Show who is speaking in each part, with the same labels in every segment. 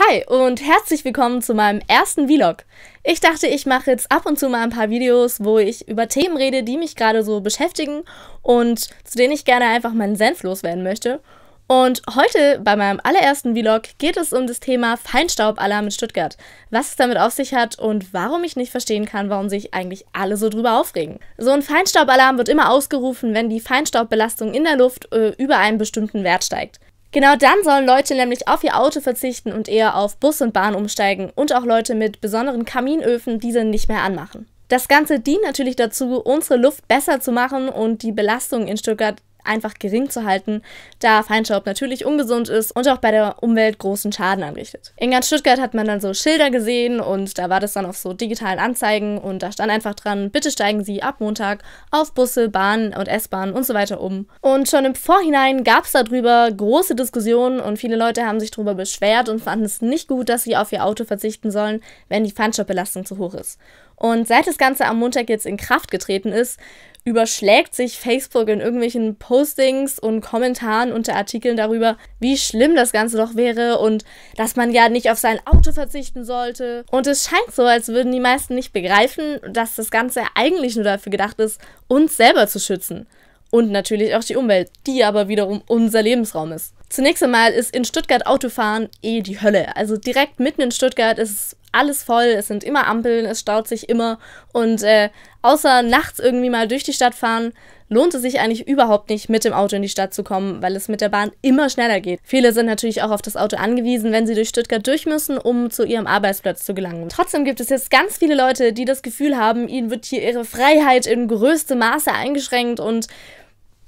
Speaker 1: Hi und herzlich willkommen zu meinem ersten Vlog. Ich dachte, ich mache jetzt ab und zu mal ein paar Videos, wo ich über Themen rede, die mich gerade so beschäftigen und zu denen ich gerne einfach meinen Senf loswerden möchte. Und heute bei meinem allerersten Vlog geht es um das Thema Feinstaubalarm in Stuttgart, was es damit auf sich hat und warum ich nicht verstehen kann, warum sich eigentlich alle so drüber aufregen. So ein Feinstaubalarm wird immer ausgerufen, wenn die Feinstaubbelastung in der Luft äh, über einen bestimmten Wert steigt. Genau dann sollen Leute nämlich auf ihr Auto verzichten und eher auf Bus und Bahn umsteigen und auch Leute mit besonderen Kaminöfen diese nicht mehr anmachen. Das Ganze dient natürlich dazu, unsere Luft besser zu machen und die Belastung in Stuttgart einfach gering zu halten, da Feinstaub natürlich ungesund ist und auch bei der Umwelt großen Schaden anrichtet. In ganz Stuttgart hat man dann so Schilder gesehen und da war das dann auf so digitalen Anzeigen und da stand einfach dran, bitte steigen Sie ab Montag auf Busse, Bahnen und S-Bahnen und so weiter um. Und schon im Vorhinein gab es darüber große Diskussionen und viele Leute haben sich darüber beschwert und fanden es nicht gut, dass sie auf ihr Auto verzichten sollen, wenn die Feinstaubbelastung zu hoch ist. Und seit das Ganze am Montag jetzt in Kraft getreten ist, überschlägt sich Facebook in irgendwelchen Postings und Kommentaren unter Artikeln darüber, wie schlimm das Ganze doch wäre und dass man ja nicht auf sein Auto verzichten sollte. Und es scheint so, als würden die meisten nicht begreifen, dass das Ganze eigentlich nur dafür gedacht ist, uns selber zu schützen und natürlich auch die Umwelt, die aber wiederum unser Lebensraum ist. Zunächst einmal ist in Stuttgart Autofahren eh die Hölle. Also direkt mitten in Stuttgart ist alles voll, es sind immer Ampeln, es staut sich immer und äh, außer nachts irgendwie mal durch die Stadt fahren, lohnt es sich eigentlich überhaupt nicht, mit dem Auto in die Stadt zu kommen, weil es mit der Bahn immer schneller geht. Viele sind natürlich auch auf das Auto angewiesen, wenn sie durch Stuttgart durch müssen, um zu ihrem Arbeitsplatz zu gelangen. Trotzdem gibt es jetzt ganz viele Leute, die das Gefühl haben, ihnen wird hier ihre Freiheit in größtem Maße eingeschränkt und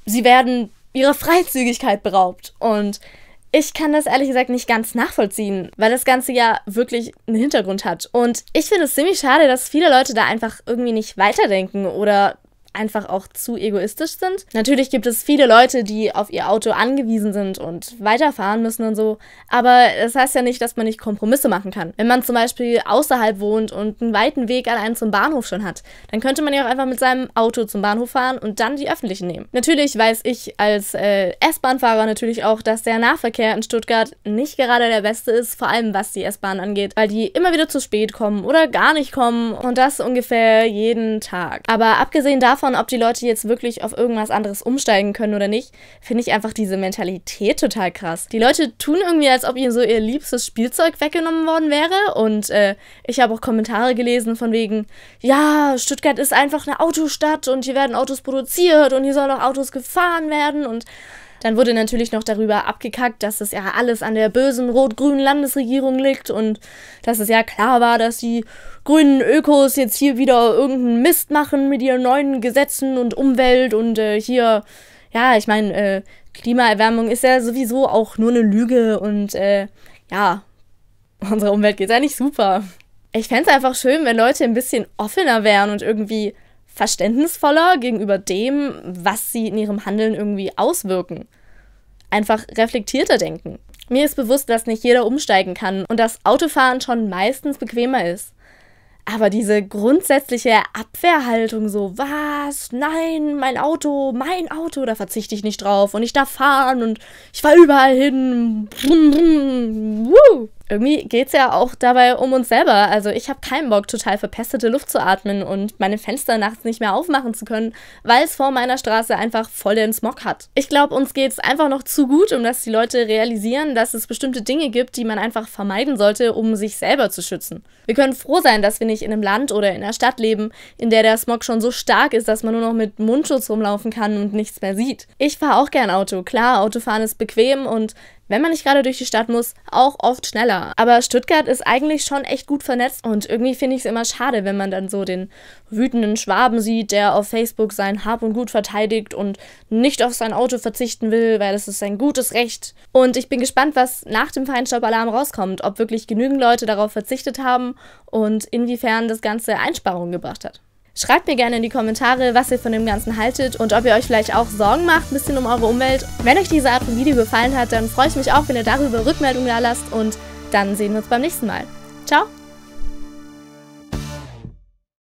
Speaker 1: sie werden ihrer Freizügigkeit beraubt. Und ich kann das ehrlich gesagt nicht ganz nachvollziehen, weil das Ganze ja wirklich einen Hintergrund hat. Und ich finde es ziemlich schade, dass viele Leute da einfach irgendwie nicht weiterdenken oder einfach auch zu egoistisch sind. Natürlich gibt es viele Leute, die auf ihr Auto angewiesen sind und weiterfahren müssen und so, aber das heißt ja nicht, dass man nicht Kompromisse machen kann. Wenn man zum Beispiel außerhalb wohnt und einen weiten Weg allein zum Bahnhof schon hat, dann könnte man ja auch einfach mit seinem Auto zum Bahnhof fahren und dann die öffentlichen nehmen. Natürlich weiß ich als äh, s bahnfahrer natürlich auch, dass der Nahverkehr in Stuttgart nicht gerade der beste ist, vor allem was die S-Bahn angeht, weil die immer wieder zu spät kommen oder gar nicht kommen und das ungefähr jeden Tag. Aber abgesehen davon davon, ob die Leute jetzt wirklich auf irgendwas anderes umsteigen können oder nicht, finde ich einfach diese Mentalität total krass. Die Leute tun irgendwie, als ob ihnen so ihr liebstes Spielzeug weggenommen worden wäre. Und äh, ich habe auch Kommentare gelesen von wegen, ja, Stuttgart ist einfach eine Autostadt und hier werden Autos produziert und hier sollen auch Autos gefahren werden und dann wurde natürlich noch darüber abgekackt, dass es ja alles an der bösen rot-grünen Landesregierung liegt und dass es ja klar war, dass die grünen Ökos jetzt hier wieder irgendeinen Mist machen mit ihren neuen Gesetzen und Umwelt und äh, hier, ja, ich meine, äh, Klimaerwärmung ist ja sowieso auch nur eine Lüge und äh, ja, unserer Umwelt geht's ja nicht super. Ich fände es einfach schön, wenn Leute ein bisschen offener wären und irgendwie verständnisvoller gegenüber dem, was sie in ihrem Handeln irgendwie auswirken. Einfach reflektierter denken. Mir ist bewusst, dass nicht jeder umsteigen kann und dass Autofahren schon meistens bequemer ist. Aber diese grundsätzliche Abwehrhaltung, so, was, nein, mein Auto, mein Auto, da verzichte ich nicht drauf und ich darf fahren und ich fahre überall hin. Brumm, Wuh irgendwie geht es ja auch dabei um uns selber. Also ich habe keinen Bock, total verpestete Luft zu atmen und meine Fenster nachts nicht mehr aufmachen zu können, weil es vor meiner Straße einfach voll den Smog hat. Ich glaube, uns geht es einfach noch zu gut, um dass die Leute realisieren, dass es bestimmte Dinge gibt, die man einfach vermeiden sollte, um sich selber zu schützen. Wir können froh sein, dass wir nicht in einem Land oder in einer Stadt leben, in der der Smog schon so stark ist, dass man nur noch mit Mundschutz rumlaufen kann und nichts mehr sieht. Ich fahre auch gern Auto. Klar, Autofahren ist bequem und wenn man nicht gerade durch die Stadt muss, auch oft schneller. Aber Stuttgart ist eigentlich schon echt gut vernetzt und irgendwie finde ich es immer schade, wenn man dann so den wütenden Schwaben sieht, der auf Facebook sein Hab und Gut verteidigt und nicht auf sein Auto verzichten will, weil das ist sein gutes Recht. Und ich bin gespannt, was nach dem Feinstaubalarm rauskommt, ob wirklich genügend Leute darauf verzichtet haben und inwiefern das Ganze Einsparungen gebracht hat. Schreibt mir gerne in die Kommentare, was ihr von dem Ganzen haltet und ob ihr euch vielleicht auch Sorgen macht, ein bisschen um eure Umwelt. Wenn euch diese Art von Video gefallen hat, dann freue ich mich auch, wenn ihr darüber Rückmeldungen da lasst und dann sehen wir uns beim nächsten Mal. Ciao!